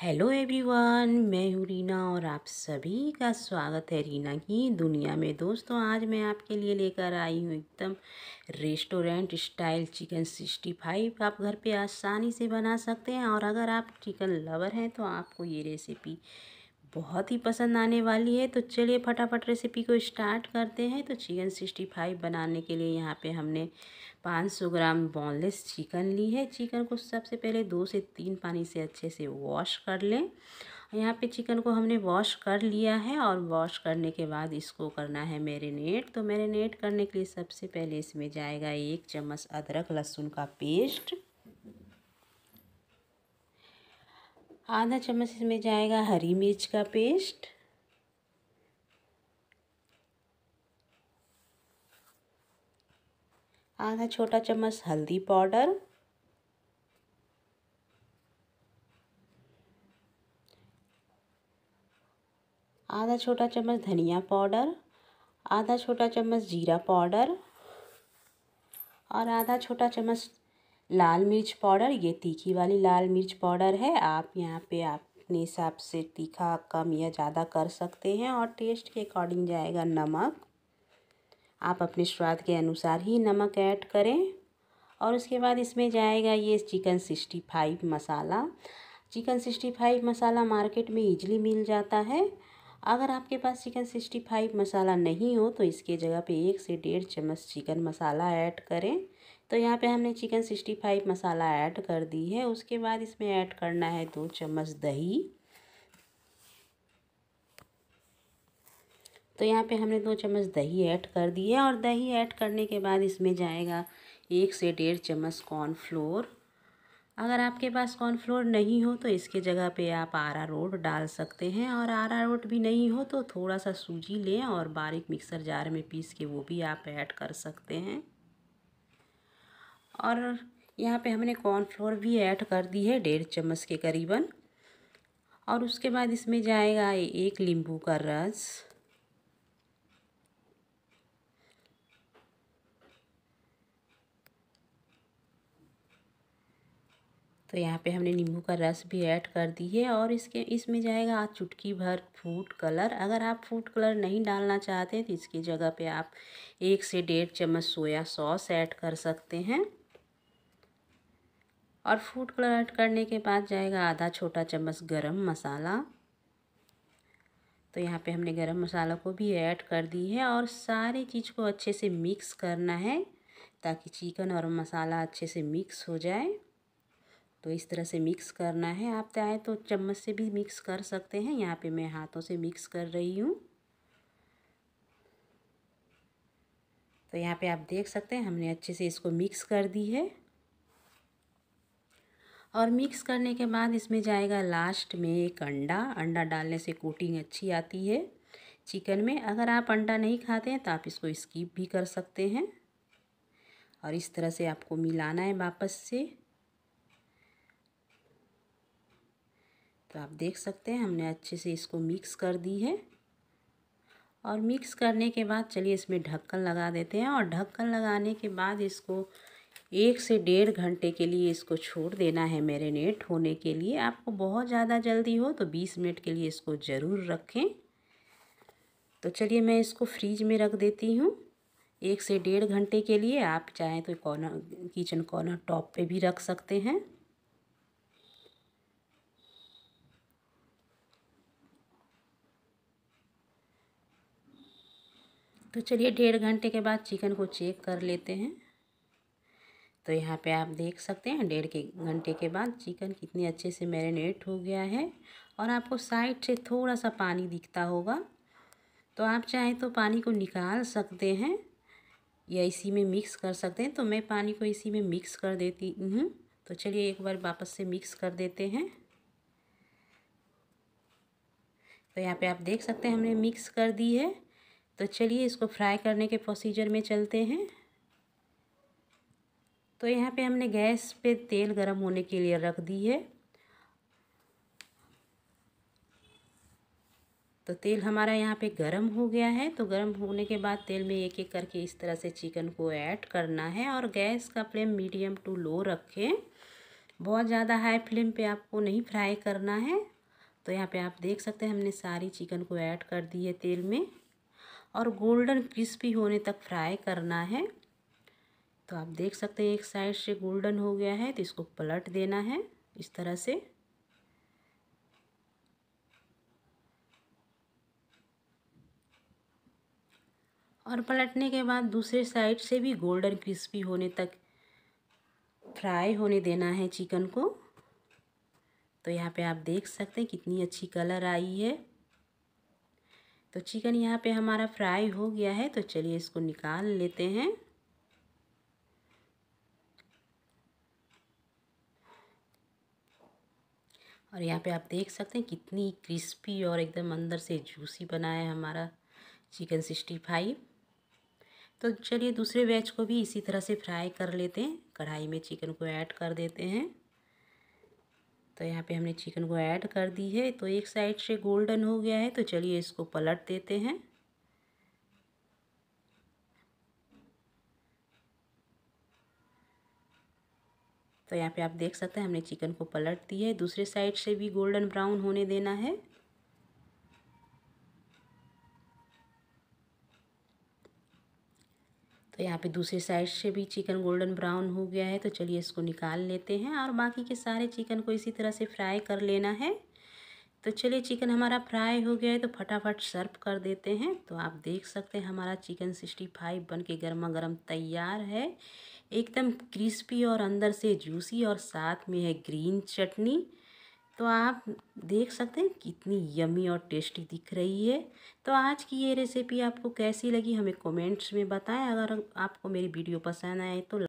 hello everyone मैं हूँ रीना और आप सभी का स्वागत है रीना की दुनिया में दोस्तों आज मैं आपके लिए लेकर आई हूँ एकदम restaurant style chicken sixty five आप घर पे आसानी से बना सकते हैं और अगर आप चिकन लवर हैं तो आपको ये रेसिपी बहुत ही पसंद आने वाली है तो चलिए फटाफट रेसिपी को स्टार्ट करते हैं तो चिकन सिक्सटी फाइव बनाने के लिए यहाँ पे हमने पाँच सौ ग्राम बोनलेस चिकन ली है चिकन को सबसे पहले दो से तीन पानी से अच्छे से वॉश कर लें यहाँ पे चिकन को हमने वॉश कर लिया है और वॉश करने के बाद इसको करना है मैरिनेट तो मैरिनेट करने के लिए सबसे पहले इसमें जाएगा एक चम्मच अदरक लहसुन का पेस्ट आधा चम्मच इसमें जाएगा हरी मिर्च का पेस्ट आधा छोटा चम्मच हल्दी पाउडर आधा छोटा चम्मच धनिया पाउडर आधा छोटा चम्मच जीरा पाउडर और आधा छोटा चम्मच लाल मिर्च पाउडर ये तीखी वाली लाल मिर्च पाउडर है आप यहाँ पे आप अपने हिसाब से तीखा कम या ज़्यादा कर सकते हैं और टेस्ट के अकॉर्डिंग जाएगा नमक आप अपने स्वाद के अनुसार ही नमक ऐड करें और उसके बाद इसमें जाएगा ये chicken sixty five masala chicken sixty five masala market में ईजिली मिल जाता है अगर आपके पास चिकन सिक्सटी फाइव मसाला नहीं हो तो इसके जगह पे एक से डेढ़ चम्मच चिकन मसाला ऐड करें तो यहाँ पे हमने chicken sixty five masala add कर दी है उसके बाद इसमें ऐड करना है दो चम्मच दही तो यहाँ पे हमने दो चम्मच दही ऐड कर दी है और दही ऐड करने के बाद इसमें जाएगा एक से डेढ़ चम्मच कॉर्नफ्लोर अगर आपके पास कॉर्नफ्लोर नहीं हो तो इसके जगह पे आप आरा रोट डाल सकते हैं और आरा रोट भी नहीं हो तो थोड़ा सा सूजी लें और बारीक मिक्सर जार में पीस के वो भी आप ऐड कर सकते हैं और यहाँ पे हमने कॉर्नफ्लोर भी ऐड कर दी है डेढ़ चम्मच के करीबन और उसके बाद इसमें जाएगा एक नींबू का रस तो यहाँ पे हमने नींबू का रस भी ऐड कर दी है और इसके इसमें जाएगा चुटकी भर फूड कलर अगर आप फूड कलर नहीं डालना चाहते तो इसकी जगह पे आप एक से डेढ़ चम्मच सोया सॉस ऐड कर सकते हैं और फूड कलर ऐड करने के बाद जाएगा आधा छोटा चम्मच गरम मसाला तो यहाँ पे हमने गरम मसाला को भी ऐड कर दी है और सारी चीज़ को अच्छे से मिक्स करना है ताकि चिकन और मसाला अच्छे से मिक्स हो जाए तो इस तरह से मिक्स करना है आप चाहे तो चम्मच से भी मिक्स कर सकते हैं यहाँ पे मैं हाथों से मिक्स कर रही हूँ तो यहाँ पे आप देख सकते हैं हमने अच्छे से इसको मिक्स कर दी है और मिक्स करने के बाद इसमें जाएगा लास्ट में एक अंडा अंडा डालने से कोटिंग अच्छी आती है चिकन में अगर आप अंडा नहीं खाते हैं तो आप इसको स्कीप भी कर सकते हैं और इस तरह से आपको मिलाना है वापस से तो आप देख सकते हैं हमने अच्छे से इसको मिक्स कर दी है और मिक्स करने के बाद चलिए इसमें ढक्कन लगा देते हैं और ढक्कन लगाने के बाद इसको एक से डेढ़ घंटे के लिए इसको छोड़ देना है मैरिनेट होने के लिए आपको बहुत ज़्यादा जल्दी हो तो बीस मिनट के लिए इसको ज़रूर रखें तो चलिए मैं इसको फ्रीज में रख देती हूँ एक से डेढ़ घंटे के लिए आप चाहें तो कॉर्नर किचन कॉर्नर टॉप पे भी रख सकते हैं तो चलिए डेढ़ घंटे के बाद चिकन को चेक कर लेते हैं तो यहाँ पे आप देख सकते हैं डेढ़ के घंटे के बाद चिकन कितने अच्छे से मैरिनेट हो गया है और आपको साइड से थोड़ा सा पानी दिखता होगा तो आप चाहें तो पानी को निकाल सकते हैं या इसी में मिक्स कर सकते हैं तो मैं पानी को इसी में मिक्स कर देती हूँ तो चलिए एक बार वापस से मिक्स कर देते हैं तो यहाँ पे आप देख सकते हैं हमने मिक्स कर दी है तो चलिए इसको फ्राई करने के प्रोसीजर में चलते हैं तो यहाँ पे हमने गैस पे तेल गरम होने के लिए रख दी है तो तेल हमारा यहाँ पे गरम हो गया है तो गरम होने के बाद तेल में एक एक करके इस तरह से चिकन को ऐड करना है और गैस का फ्लेम मीडियम टू लो रखें बहुत ज़्यादा हाई फ्लेम पे आपको नहीं फ्राई करना है तो यहाँ पे आप देख सकते हैं हमने सारी चिकन को ऐड कर दी है तेल में और गोल्डन क्रिस्पी होने तक फ्राई करना है तो आप देख सकते हैं एक साइड से गोल्डन हो गया है तो इसको पलट देना है इस तरह से और पलटने के बाद दूसरे साइड से भी गोल्डन क्रिस्पी होने तक फ्राई होने देना है चिकन को तो यहाँ पे आप देख सकते हैं कितनी अच्छी कलर आई है तो चिकन यहाँ पे हमारा फ्राई हो गया है तो चलिए इसको निकाल लेते हैं और यहाँ पे आप देख सकते हैं कितनी क्रिस्पी और एकदम अंदर से जूसी बना है हमारा चिकन सिक्सटी फाइव तो चलिए दूसरे बैच को भी इसी तरह से फ्राई कर लेते हैं कढ़ाई में चिकन को ऐड कर देते हैं तो यहाँ पे हमने चिकन को ऐड कर दी है तो एक साइड से गोल्डन हो गया है तो चलिए इसको पलट देते हैं तो यहाँ पे आप देख सकते हैं हमने चिकन को पलट दी है दूसरे साइड से भी गोल्डन ब्राउन होने देना है तो यहाँ पे दूसरे साइड से भी चिकन गोल्डन ब्राउन हो गया है तो चलिए इसको निकाल लेते हैं और बाकी के सारे चिकन को इसी तरह से फ्राई कर लेना है तो चलिए चिकन हमारा फ्राई हो गया है तो फटाफट सर्व कर देते हैं तो आप देख सकते हैं हमारा चिकन सिक्सटी फाइव बन के गर्मा गर्म तैयार है एकदम क्रिस्पी और अंदर से जूसी और साथ में है ग्रीन चटनी तो आप देख सकते हैं कितनी यमी और टेस्टी दिख रही है तो आज की ये रेसिपी आपको कैसी लगी हमें कमेंट्स में बताएं अगर आपको मेरी वीडियो पसंद आए तो